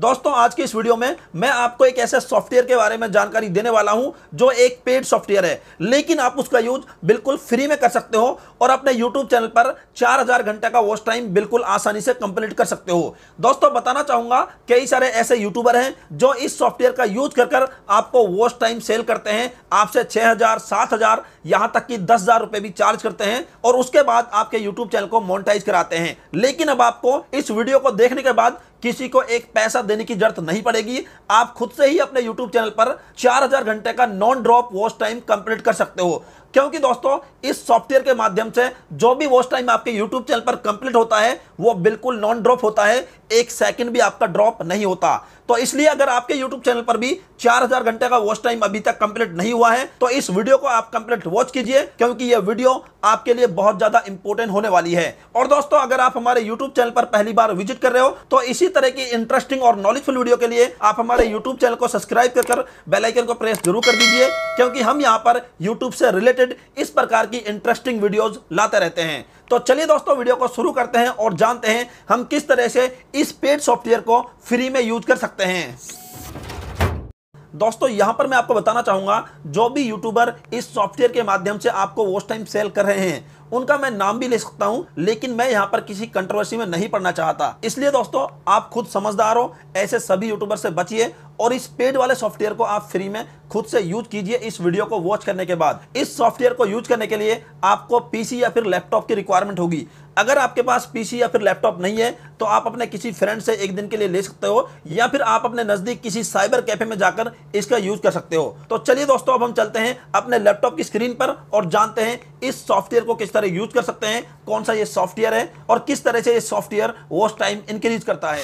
दोस्तों आज की इस वीडियो में मैं आपको एक ऐसे सॉफ्टवेयर के बारे में जानकारी देने वाला हूं जो एक पेड सॉफ्टवेयर है लेकिन आप उसका यूज बिल्कुल फ्री में कर सकते हो और अपने यूट्यूब चैनल पर 4000 घंटे का वॉच टाइम बिल्कुल आसानी से कंप्लीट कर सकते हो दोस्तों बताना चाहूंगा कई सारे ऐसे यूट्यूबर हैं जो इस सॉफ्टवेयर का यूज कर कर आपको वॉच टाइम सेल करते हैं आपसे छह हजार सात हजार यहां तक कि दस हजार रुपए भी चार्ज करते हैं और उसके बाद आपके यूट्यूब चैनल को मोनिटाइज कराते हैं लेकिन अब आपको इस वीडियो को देखने के बाद किसी को एक पैसा देने की जरूरत नहीं पड़ेगी आप खुद से ही अपने यूट्यूब चैनल पर 4000 घंटे का non drop watch time complete कर सकते हो क्योंकि दोस्तों इस सॉफ्टवेयर के माध्यम से जो भी वॉच टाइम आपके यूट्यूब चैनल पर कंप्लीट होता है वो बिल्कुल नॉन ड्रॉप होता है एक सेकंड भी आपका ड्रॉप नहीं होता तो इसलिए अगर आपके यूट्यूब चैनल पर भी 4000 घंटे का वॉच टाइम अभी तक कंप्लीट नहीं हुआ है तो इस वीडियो को आप कंप्लीट वॉच कीजिए क्योंकि यह वीडियो आपके लिए बहुत ज्यादा इंपॉर्टेंट होने वाली है और दोस्तों अगर आप हमारे यूट्यूब चैनल पर पहली बार विजिट कर रहे हो तो इसी तरह की इंटरेस्टिंग और नॉलेजफुल वीडियो के लिए आप हमारे यूट्यूब चैनल को सब्सक्राइब कर बेलाइकन को प्रेस जरूर कर दीजिए क्योंकि हम यहाँ पर यूट्यूब से रिलेटेड रिलेटेड इस प्रकार की इंटरेस्टिंग वीडियोज लाते रहते हैं तो चलिए दोस्तों वीडियो को शुरू करते हैं और जानते हैं हम किस तरह से इस पेड सॉफ्टवेयर को फ्री में यूज कर सकते हैं दोस्तों यहां पर मैं आपको बताना चाहूंगा जो भी यूट्यूबर इस सॉफ्टवेयर के माध्यम से आपको वॉच टाइम सेल कर रहे हैं उनका मैं नाम भी ले सकता हूँ लेकिन मैं यहाँ पर किसी कंट्रोवर्सी में नहीं पढ़ना चाहता इसलिए दोस्तों आप खुद समझदार हो ऐसे सभी यूट्यूबर से बचिए और इस पेड वाले सॉफ्टवेयर को आप फ्री में खुद से यूज कीजिए इस वीडियो को वॉच करने के बाद इस सॉफ्टवेयर को यूज करने के लिए आपको पीसी या फिर लैपटॉप की रिक्वायरमेंट होगी अगर आपके पास पीसी या फिर लैपटॉप नहीं है तो आप अपने किसी फ्रेंड से एक दिन के लिए ले सकते हो या फिर आप अपने नज़दीक किसी साइबर कैफे में जाकर इसका यूज कर सकते हो तो चलिए दोस्तों अब हम चलते हैं अपने लैपटॉप की स्क्रीन पर और जानते हैं इस सॉफ्टवेयर को किस तरह यूज कर सकते हैं कौन सा ये सॉफ्टवेयर है और किस तरह से ये सॉफ्टवेयर वॉच टाइम इंक्रीज करता है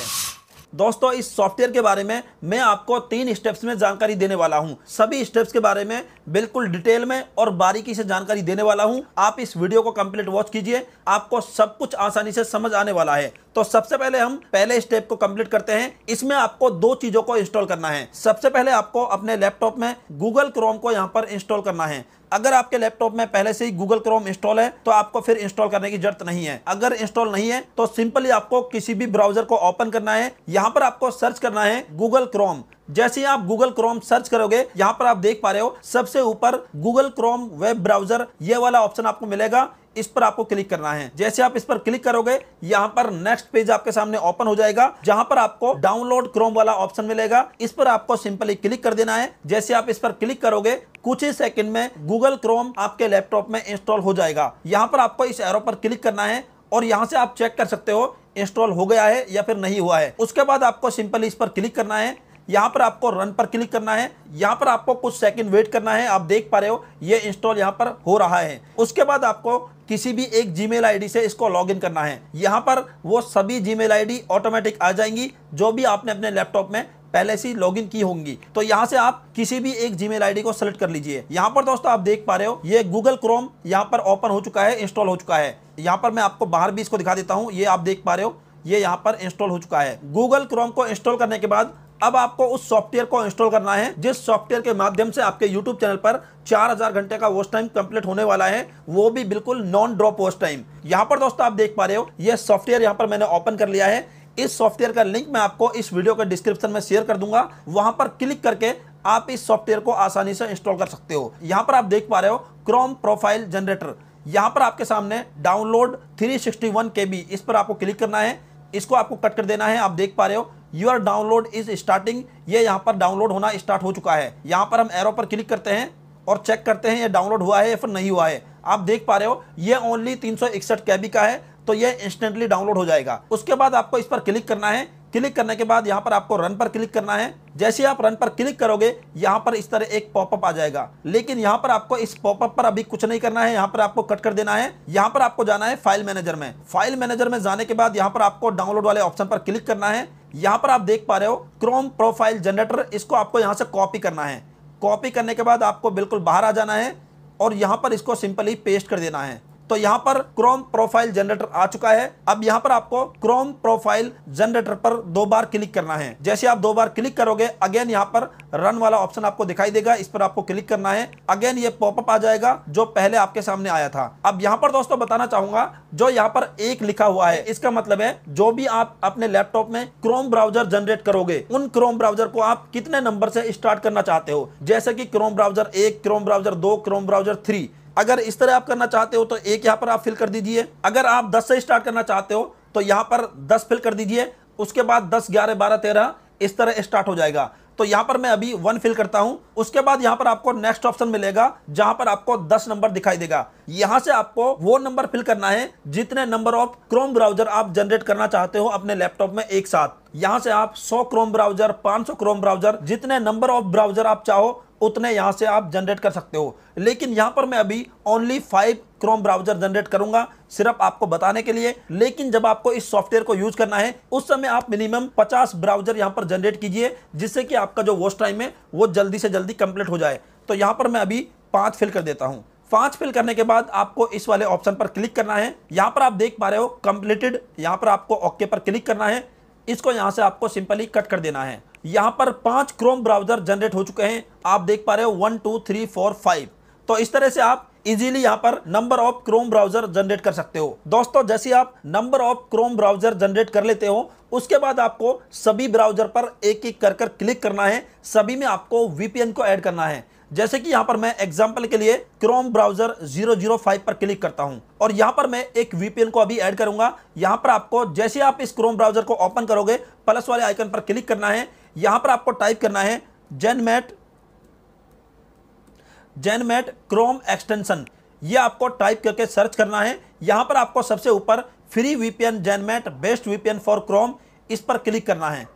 दोस्तों इस सॉफ्टवेयर के बारे में मैं आपको तीन स्टेप्स में जानकारी देने वाला हूं सभी स्टेप्स के बारे में बिल्कुल डिटेल में और बारीकी से जानकारी देने वाला हूं आप इस वीडियो को कंप्लीट वॉच कीजिए आपको सब कुछ आसानी से समझ आने वाला है तो सबसे पहले हम पहले स्टेप को कंप्लीट करते हैं इसमें आपको दो चीजों को इंस्टॉल करना है सबसे पहले आपको अपने लैपटॉप में गूगल क्रोम को यहाँ पर इंस्टॉल करना है अगर आपके लैपटॉप में पहले से ही गूगल क्रोम इंस्टॉल है तो आपको फिर इंस्टॉल करने की जरूरत नहीं है अगर इंस्टॉल नहीं है तो सिंपली आपको किसी भी ब्राउजर को ओपन करना है यहाँ पर आपको सर्च करना है गूगल क्रोम जैसे ही आप गूगल क्रोम सर्च करोगे यहाँ पर आप देख पा रहे हो सबसे ऊपर गूगल क्रोम वेब ब्राउजर ये वाला ऑप्शन आपको मिलेगा इस पर आपको क्लिक करना है जैसे आप इस पर क्लिक करोगे यहाँ पर नेक्स्ट पेज आपके सामने ओपन हो जाएगा जहां पर आपको डाउनलोड क्रोम वाला ऑप्शन मिलेगा इस पर आपको सिंपली क्लिक कर देना है जैसे आप इस पर क्लिक करोगे कुछ ही सेकंड में गूगल क्रोम आपके लैपटॉप में इंस्टॉल हो जाएगा यहाँ पर आपको इस एरो पर क्लिक करना है और यहाँ से आप चेक कर सकते हो इंस्टॉल हो गया है या फिर नहीं हुआ है उसके बाद आपको सिंपली इस पर क्लिक करना है यहाँ पर आपको रन पर क्लिक करना है यहाँ पर आपको कुछ सेकंड वेट करना है आप देख पा रहे हो ये इंस्टॉल यहाँ पर हो रहा है उसके बाद आपको किसी भी एक जीमेल मेल से इसको लॉगिन करना है यहाँ पर वो सभी जी मेल ऑटोमेटिक आ जाएंगी जो भी आपने अपने लैपटॉप में पहले से लॉगिन की होंगी तो यहाँ से आप किसी भी एक जीमेल मेल को सेलेक्ट कर लीजिए यहाँ पर दोस्तों आप देख पा रहे हो ये गूगल क्रोम यहाँ पर ओपन हो चुका है इंस्टॉल हो चुका है यहाँ पर मैं आपको बाहर भी इसको दिखा देता हूँ ये आप देख पा रहे हो ये यहाँ पर इंस्टॉल हो चुका है गूगल क्रोम को इंस्टॉल करने के बाद अब आपको उस सॉफ्टवेयर को इंस्टॉल करना है जिस सॉफ्टवेयर के माध्यम से आपके यूट्यूब चैनल पर 4000 घंटे का वॉच टाइम कंप्लीट होने वाला है वो भी बिल्कुल नॉन ड्रॉप वॉच टाइम यहाँ पर दोस्तों आप देख पा रहे हो यह सॉफ्टवेयर यहाँ पर मैंने ओपन कर लिया है इस सॉफ्टवेयर का लिंक मैं आपको इस वीडियो के डिस्क्रिप्शन में शेयर कर दूंगा वहां पर क्लिक करके आप इस सॉफ्टवेयर को आसानी से इंस्टॉल कर सकते हो यहाँ पर आप देख पा रहे हो क्रोम प्रोफाइल जनरेटर यहाँ पर आपके सामने डाउनलोड 361 केबी इस पर आपको क्लिक करना है इसको आपको कट कर देना है आप देख पा रहे हो योर डाउनलोड इज स्टार्टिंग ये यहाँ पर डाउनलोड होना स्टार्ट हो चुका है यहाँ पर हम एरो पर क्लिक करते हैं और चेक करते हैं ये डाउनलोड हुआ है या फिर नहीं हुआ है आप देख पा रहे हो ये ओनली तीन सौ का है तो ये इंस्टेंटली डाउनलोड हो जाएगा उसके बाद आपको इस पर क्लिक करना है क्लिक करने के बाद यहाँ पर आपको रन पर क्लिक करना है जैसे आप रन पर क्लिक करोगे यहाँ पर इस तरह एक पॉपअप आ जाएगा लेकिन यहाँ पर आपको इस पॉपअप पर अभी कुछ नहीं करना है यहाँ पर आपको कट कर देना है यहाँ पर आपको जाना है फाइल मैनेजर में फाइल मैनेजर में जाने के बाद यहाँ पर आपको डाउनलोड वाले ऑप्शन पर क्लिक करना है यहां पर आप देख पा रहे हो क्रोम प्रोफाइल जनरेटर इसको आपको यहां से कॉपी करना है कॉपी करने के बाद आपको बिल्कुल बाहर आ जाना है और यहां पर इसको सिंपली पेस्ट कर देना है तो यहां पर क्रोम प्रोफाइल जनरेटर आ चुका है अब यहां पर आपको क्रोम प्रोफाइल जनरेटर पर दो बार क्लिक करना है जैसे आप दो बार क्लिक करोगे अगेन यहां पर रन वाला ऑप्शन आपको दिखाई देगा इस पर आपको क्लिक करना है अगेन ये पॉपअप आ जाएगा जो पहले आपके सामने आया था अब यहाँ पर दोस्तों बताना चाहूंगा जो यहाँ पर एक लिखा हुआ है इसका मतलब है जो भी आप अपने लैपटॉप में क्रोम ब्राउजर जनरेट करोगे उन क्रोम ब्राउजर को आप कितने नंबर से स्टार्ट करना चाहते हो जैसे कि क्रोम ब्राउजर एक क्रोम ब्राउजर दो क्रोम ब्राउजर थ्री अगर इस तरह आप करना चाहते हो तो एक यहाँ पर आप फिल कर दीजिए अगर आप दस से स्टार्ट करना चाहते हो तो यहाँ पर दस फिल कर दीजिए उसके बाद दस ग्यारह बारह तेरह इस तरह स्टार्ट हो जाएगा तो यहां पर मैं अभी वन फिल करता हूं उसके बाद यहां पर आपको नेक्स्ट ऑप्शन मिलेगा जहां पर आपको दस नंबर दिखाई देगा यहां से आपको वो नंबर फिल करना है जितने नंबर ऑफ क्रोम ब्राउजर आप जनरेट करना चाहते हो अपने लैपटॉप में एक साथ यहां से आप 100 क्रोम ब्राउजर 500 क्रोम ब्राउजर जितने नंबर ऑफ ब्राउजर आप चाहो उतने यहाँ से आप जनरेट कर सकते हो लेकिन यहाँ पर मैं अभी only five Chrome browser generate करूंगा सिर्फ आपको बताने के लिए लेकिन जब आपको इस सॉफ्टवेयर को यूज करना है उस समय आप मिनिमम 50 ब्राउजर यहाँ पर जनरेट कीजिए जिससे कि आपका जो वॉश टाइम है वो जल्दी से जल्दी कंप्लीट हो जाए तो यहाँ पर मैं अभी पाँच फिल कर देता हूँ पाँच फिल करने के बाद आपको इस वाले ऑप्शन पर क्लिक करना है यहाँ पर आप देख पा रहे हो कंप्लीटेड यहाँ पर आपको ओके पर क्लिक करना है इसको यहाँ से आपको सिंपली कट कर देना है यहाँ पर पांच क्रोम ब्राउजर जनरेट हो चुके हैं आप देख पा रहे हो one two three four five तो इस तरह से आप इजीली यहाँ पर number of Chrome browser generate कर सकते हो दोस्तों जैसे आप number of Chrome browser generate कर लेते हो उसके बाद आपको सभी ब्राउजर पर एक एक कर कर क्लिक करना है सभी में आपको वीपीएन को ऐड करना है जैसे कि यहाँ पर मैं एग्जाम्पल के लिए क्रोम ब्राउजर 005 पर क्लिक करता हूँ और यहाँ पर मैं एक वीपीएन को अभी ऐड करूंगा यहाँ पर आपको जैसे आप इस क्रोम ब्राउजर को ओपन करोगे प्लस वाले आइकन पर क्लिक करना है यहां पर आपको टाइप करना है जेनमेट जेनमेट क्रोम एक्सटेंशन ये आपको टाइप करके सर्च करना है यहां पर आपको सबसे ऊपर free VPN ZenMate best VPN for Chrome इस पर क्लिक करना है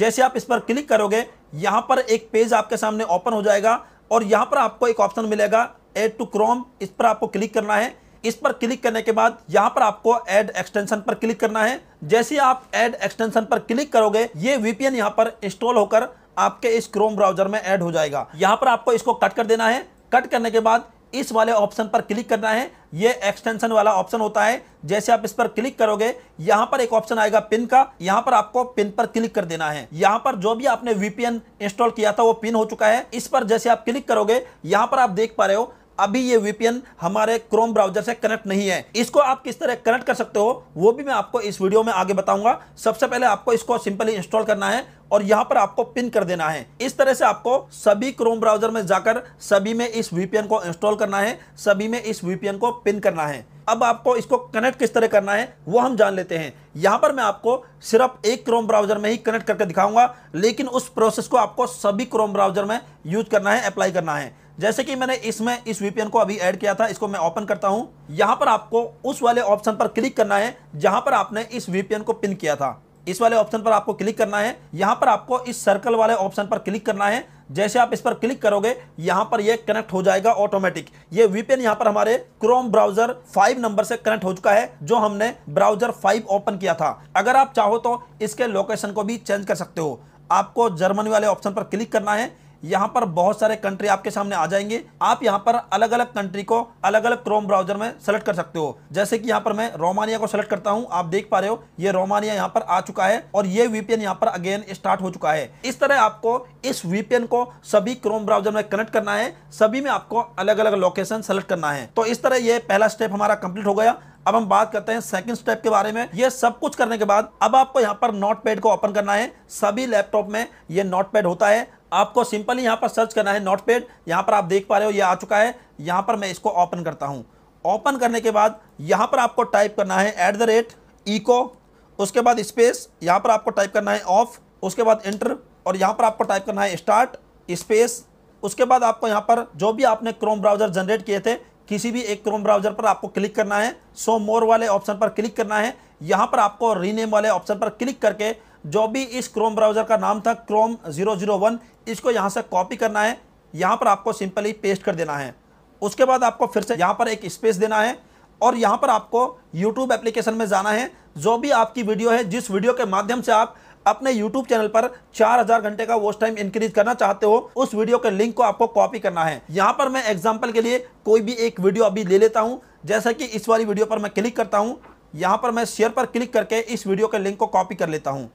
जैसे आप इस पर क्लिक करोगे यहां पर एक पेज आपके सामने ओपन हो जाएगा और यहां पर आपको एक ऑप्शन मिलेगा एड टू क्रोम इस पर आपको क्लिक करना है इस पर क्लिक करने के बाद यहाँ पर आपको एड एक्सटेंशन पर क्लिक करना है जैसे आप एड एक्सटेंशन पर क्लिक करोगे ये वीपीएन यहाँ पर इंस्टॉल होकर आपके इस क्रोम ब्राउजर में ऐड हो जाएगा यहाँ पर आपको इसको कट कर देना है कट करने के बाद इस वाले ऑप्शन पर क्लिक करना है ये एक्सटेंशन वाला ऑप्शन होता है जैसे आप इस पर क्लिक करोगे यहाँ पर एक ऑप्शन आएगा पिन का यहाँ पर आपको पिन पर क्लिक कर देना है यहाँ पर जो भी आपने वीपीएन इंस्टॉल किया था वो पिन हो चुका है इस पर जैसे आप क्लिक करोगे यहाँ पर आप देख पा रहे हो अभी ये वीपीएन हमारे क्रोम ब्राउजर से कनेक्ट नहीं है इसको आप किस तरह कनेक्ट कर सकते हो वो भी मैं आपको इस वीडियो में आगे बताऊंगा सबसे पहले आपको इसको सिंपली इंस्टॉल करना है और यहाँ पर आपको पिन कर देना है इस तरह से आपको सभी क्रोम ब्राउजर में जाकर सभी में इस वीपीएन को इंस्टॉल करना है सभी में इस वीपीएन को पिन करना है अब आपको इसको कनेक्ट किस तरह करना है वो हम जान लेते हैं यहाँ पर मैं आपको सिर्फ एक क्रोम ब्राउजर में ही कनेक्ट करके दिखाऊंगा लेकिन उस प्रोसेस को आपको सभी क्रोम ब्राउजर में यूज करना है अप्लाई करना है जैसे कि मैंने इसमें इस वीपीएन को अभी ऐड किया था इसको मैं ओपन करता हूं यहां पर आपको उस वाले ऑप्शन पर क्लिक करना है जहां पर आपने इस वीपीएन को पिन किया था इस वाले ऑप्शन पर आपको क्लिक करना है यहां पर आपको इस सर्कल वाले ऑप्शन पर क्लिक करना है जैसे आप इस पर क्लिक करोगे यहां पर ये कनेक्ट हो जाएगा ऑटोमेटिक ये वीपीएन यहां पर हमारे क्रोम ब्राउजर 5 नंबर से कनेक्ट हो चुका है जो हमने ब्राउजर 5 ओपन किया था अगर आप चाहो तो इसके लोकेशन को भी चेंज कर सकते हो आपको जर्मनी वाले ऑप्शन पर क्लिक करना है यहाँ पर बहुत सारे कंट्री आपके सामने आ जाएंगे आप यहाँ पर अलग अलग कंट्री को अलग अलग क्रोम ब्राउजर में सेलेक्ट कर सकते हो जैसे कि यहाँ पर मैं रोमानिया को सेलेक्ट करता हूँ आप देख पा रहे हो ये रोमानिया यहाँ पर आ चुका है और ये वीपीएन यहाँ पर अगेन स्टार्ट हो चुका है इस तरह आपको इस वीपीएन को सभी क्रोम ब्राउजर में कनेक्ट करना है सभी में आपको अलग अलग लोकेशन सेलेक्ट करना है तो इस तरह ये पहला स्टेप हमारा कंप्लीट हो गया अब हम बात करते हैं सेकंड स्टेप के बारे में ये सब कुछ करने के बाद अब आपको यहाँ पर नोट पैड को ओपन करना है सभी लैपटॉप में ये नोट पैड होता है आपको सिंपली यहाँ पर सर्च करना है नोट पेड यहाँ पर आप देख पा रहे हो ये आ चुका है यहाँ पर मैं इसको ओपन करता हूँ ओपन करने के बाद यहाँ पर आपको टाइप करना है ऐट द रेट ईको उसके बाद स्पेस यहाँ पर आपको टाइप करना है ऑफ उसके बाद इंटर और यहाँ पर आपको टाइप करना है स्टार्ट स्पेस उसके बाद आपको यहाँ पर जो भी आपने क्रोम ब्राउजर जनरेट किए थे किसी भी एक क्रोम ब्राउजर पर आपको क्लिक करना है सो मोर वाले ऑप्शन पर क्लिक करना है यहाँ पर आपको रीनेम वाले ऑप्शन पर क्लिक करके जो भी इस क्रोम ब्राउज़र का नाम था क्रोम जीरो जीरो वन इसको यहाँ से कॉपी करना है यहाँ पर आपको सिंपली पेस्ट कर देना है उसके बाद आपको फिर से यहाँ पर एक स्पेस देना है और यहाँ पर आपको यूट्यूब एप्लीकेशन में जाना है जो भी आपकी वीडियो है जिस वीडियो के माध्यम से आप अपने यूट्यूब चैनल पर 4000 घंटे का वॉच टाइम इंक्रीज करना चाहते हो उस वीडियो के लिंक को आपको कॉपी करना है यहाँ पर मैं एग्जाम्पल के लिए कोई भी एक वीडियो अभी ले लेता हूँ जैसा कि इस वाली वीडियो पर मैं क्लिक करता हूँ यहाँ पर मैं शेयर पर क्लिक करके इस वीडियो के लिंक को कॉपी कर लेता हूँ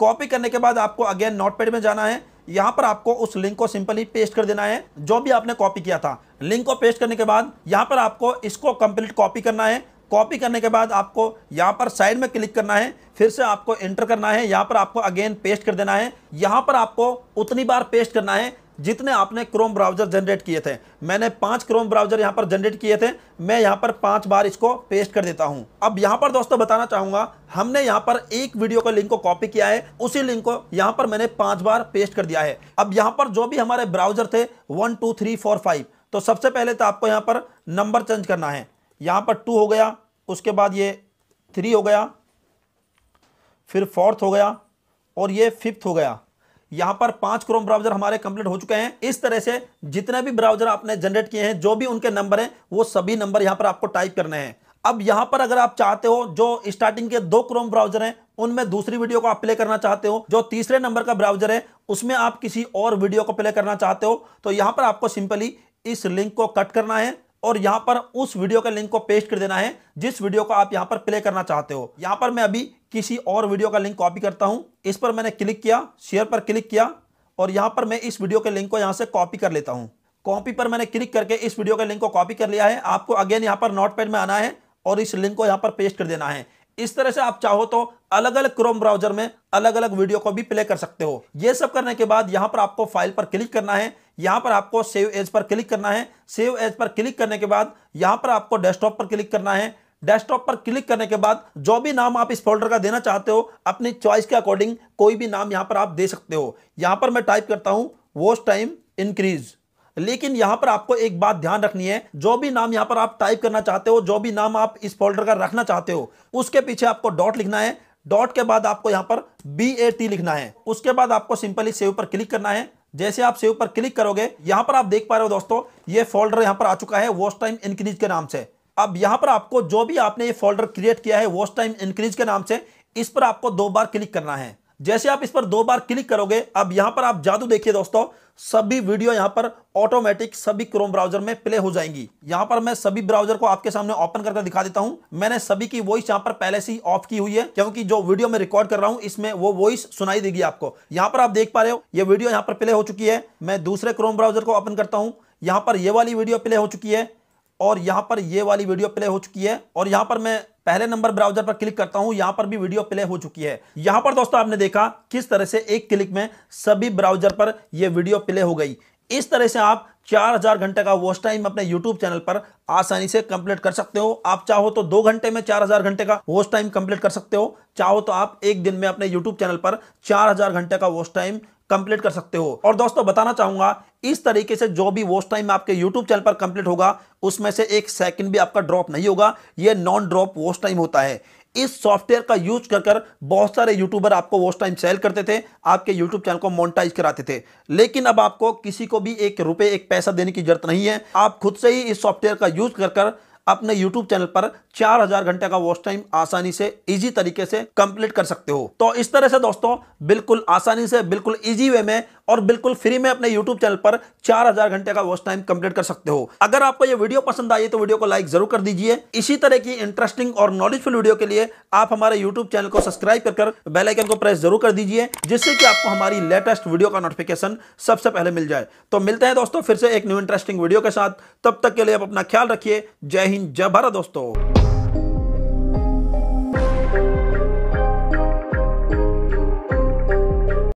कॉपी करने के बाद आपको अगेन नोटपैड में जाना है यहाँ पर आपको उस लिंक को सिंपली पेस्ट कर देना है जो भी आपने कॉपी किया था लिंक को पेस्ट करने के बाद यहाँ पर आपको इसको कंप्लीट कॉपी करना है कॉपी करने के बाद आपको यहाँ पर साइड में क्लिक करना है फिर से आपको एंटर करना है यहाँ पर आपको अगेन पेस्ट कर देना है यहाँ पर आपको उतनी बार पेस्ट करना है जितने आपने क्रोम ब्राउजर जनरेट किए थे मैंने पांच क्रोम ब्राउजर यहाँ पर जनरेट किए थे मैं यहाँ पर पांच बार इसको पेस्ट कर देता हूँ अब यहाँ पर दोस्तों बताना चाहूंगा हमने यहाँ पर एक वीडियो के लिंक को कॉपी किया है उसी लिंक को यहाँ पर मैंने पांच बार पेस्ट कर दिया है अब यहाँ पर जो भी हमारे ब्राउजर थे one two three four five तो सबसे पहले तो आपको यहाँ पर नंबर चेंज करना है यहाँ पर टू हो गया उसके बाद ये थ्री हो गया फिर फोर्थ हो गया और ये फिफ्थ हो गया यहां पर पांच क्रोम ब्राउजर हमारे कंप्लीट हो चुके हैं इस तरह से जितने भी ब्राउजर आपने जनरेट किए हैं जो भी उनके नंबर हैं वो सभी नंबर यहां पर आपको टाइप करने हैं अब यहां पर अगर आप चाहते हो जो स्टार्टिंग के दो क्रोम ब्राउजर हैं उनमें दूसरी वीडियो को आप प्ले करना चाहते हो जो तीसरे नंबर का ब्राउजर है उसमें आप किसी और वीडियो को प्ले करना चाहते हो तो यहां पर आपको सिंपली इस लिंक को कट करना है और यहां पर उस वीडियो के लिंक को पेस्ट कर देना है जिस वीडियो को आप यहां पर प्ले करना चाहते हो यहां पर मैं अभी किसी और वीडियो का लिंक कॉपी करता हूं इस पर मैंने क्लिक किया शेयर पर क्लिक किया और यहां पर मैं इस वीडियो के लिंक को यहां से कॉपी कर लेता हूं कॉपी पर मैंने क्लिक करके इस वीडियो के लिंक को कॉपी कर लिया है आपको अगेन यहां पर नोट में आना है और इस लिंक को यहां पर पेस्ट कर देना है इस तरह से आप चाहो तो अलग अलग क्रोम ब्राउजर में अलग अलग वीडियो को भी प्ले कर सकते हो ये सब करने के बाद यहां पर आपको फाइल पर क्लिक करना है यहां पर आपको सेव एज पर क्लिक करना है सेव एज पर क्लिक करने के बाद यहां पर आपको डेस्कटॉप पर क्लिक करना है डेस्कटॉप पर क्लिक करने के बाद जो भी नाम आप इस फोल्डर का देना चाहते हो अपनी चॉइस के अकॉर्डिंग कोई भी नाम यहां पर आप दे सकते हो यहां पर मैं टाइप करता हूं वॉच टाइम इंक्रीज लेकिन यहां पर आपको एक बात ध्यान रखनी है जो भी नाम यहां पर आप टाइप करना चाहते हो जो भी नाम आप इस फोल्डर का रखना चाहते हो उसके पीछे आपको डॉट लिखना है डॉट के बाद आपको यहां पर बी ए टी लिखना है उसके बाद आपको सिंपली सेव पर क्लिक करना है जैसे आप सेव पर क्लिक करोगे यहां पर आप देख पा रहे हो दोस्तों ये फोल्डर यहां पर आ चुका है वॉच टाइम इंक्रीज के नाम से अब यहां पर आपको जो भी आपने ये फोल्डर क्रिएट किया है वॉच टाइम इंक्रीज के नाम से इस पर आपको दो बार क्लिक करना है जैसे आप इस पर दो बार क्लिक करोगे अब यहां पर आप जादू देखिए दोस्तों सभी वीडियो यहां पर ऑटोमेटिक सभी क्रोम ब्राउजर में प्ले हो जाएंगी यहां पर मैं सभी ब्राउजर को आपके सामने ओपन करके दिखा देता हूं मैंने सभी की वॉइस यहां पर पहले से ही ऑफ की हुई है क्योंकि जो वीडियो में रिकॉर्ड कर रहा हूं इसमें वो वॉइस सुनाई देगी आपको यहां पर आप देख पा रहे हो ये वीडियो यहां पर प्ले हो चुकी है मैं दूसरे क्रोम ब्राउजर को ओपन करता हूं यहां पर ये वाली वीडियो प्ले हो चुकी है और यहाँ पर ये वाली वीडियो प्ले हो चुकी है और यहाँ पर मैं पहले नंबर ब्राउजर पर क्लिक करता हूं यहां पर भी वीडियो प्ले हो चुकी है यहां पर दोस्तों आपने देखा किस तरह से एक क्लिक में सभी ब्राउजर पर यह वीडियो प्ले हो गई इस तरह से आप 4000 घंटे का वॉच टाइम अपने यूट्यूब चैनल पर आसानी से कंप्लीट कर सकते हो आप चाहो तो दो घंटे में 4000 घंटे का वॉच टाइम कंप्लीट कर सकते हो चाहो तो आप एक दिन में अपने यूट्यूब चैनल पर 4000 घंटे का वॉच टाइम कंप्लीट कर सकते हो और दोस्तों बताना चाहूंगा इस तरीके से जो भी वॉच टाइम आपके यूट्यूब चैनल पर कंप्लीट होगा उसमें से एक सेकंड भी आपका ड्रॉप नहीं होगा यह नॉन ड्रॉप वॉच टाइम होता है इस सॉफ्टवेयर का यूज कर कर बहुत सारे यूट्यूबर आपको वॉच टाइम सेल करते थे आपके यूट्यूब चैनल को मोनिटाइज कराते थे लेकिन अब आपको किसी को भी एक रुपए एक पैसा देने की जरूरत नहीं है आप खुद से ही इस सॉफ्टवेयर का यूज कर कर अपने यूट्यूब चैनल पर 4000 घंटे का वॉच टाइम आसानी से इजी तरीके से कंप्लीट कर सकते हो तो इस तरह से दोस्तों बिल्कुल आसानी से बिल्कुल इजी वे में और बिल्कुल फ्री में अपने यूट्यूब चैनल पर चार हजार घंटे का वॉच टाइम कंप्लीट कर सकते हो अगर आपको यह वीडियो पसंद आई तो वीडियो को लाइक जरूर कर दीजिए इसी तरह की इंटरेस्टिंग और नॉलेजफुल वीडियो के लिए आप हमारे यूट्यूब चैनल को सब्सक्राइब कर, कर बेलाइकन को प्रेस जरूर कर दीजिए जिससे कि आपको हमारी लेटेस्ट वीडियो का नोटिफिकेशन सबसे पहले मिल जाए तो मिलते हैं दोस्तों फिर से एक न्यू इंटरेस्टिंग वीडियो के साथ तब तक के लिए आप अपना ख्याल रखिए जय हिंद जय भारत दोस्तों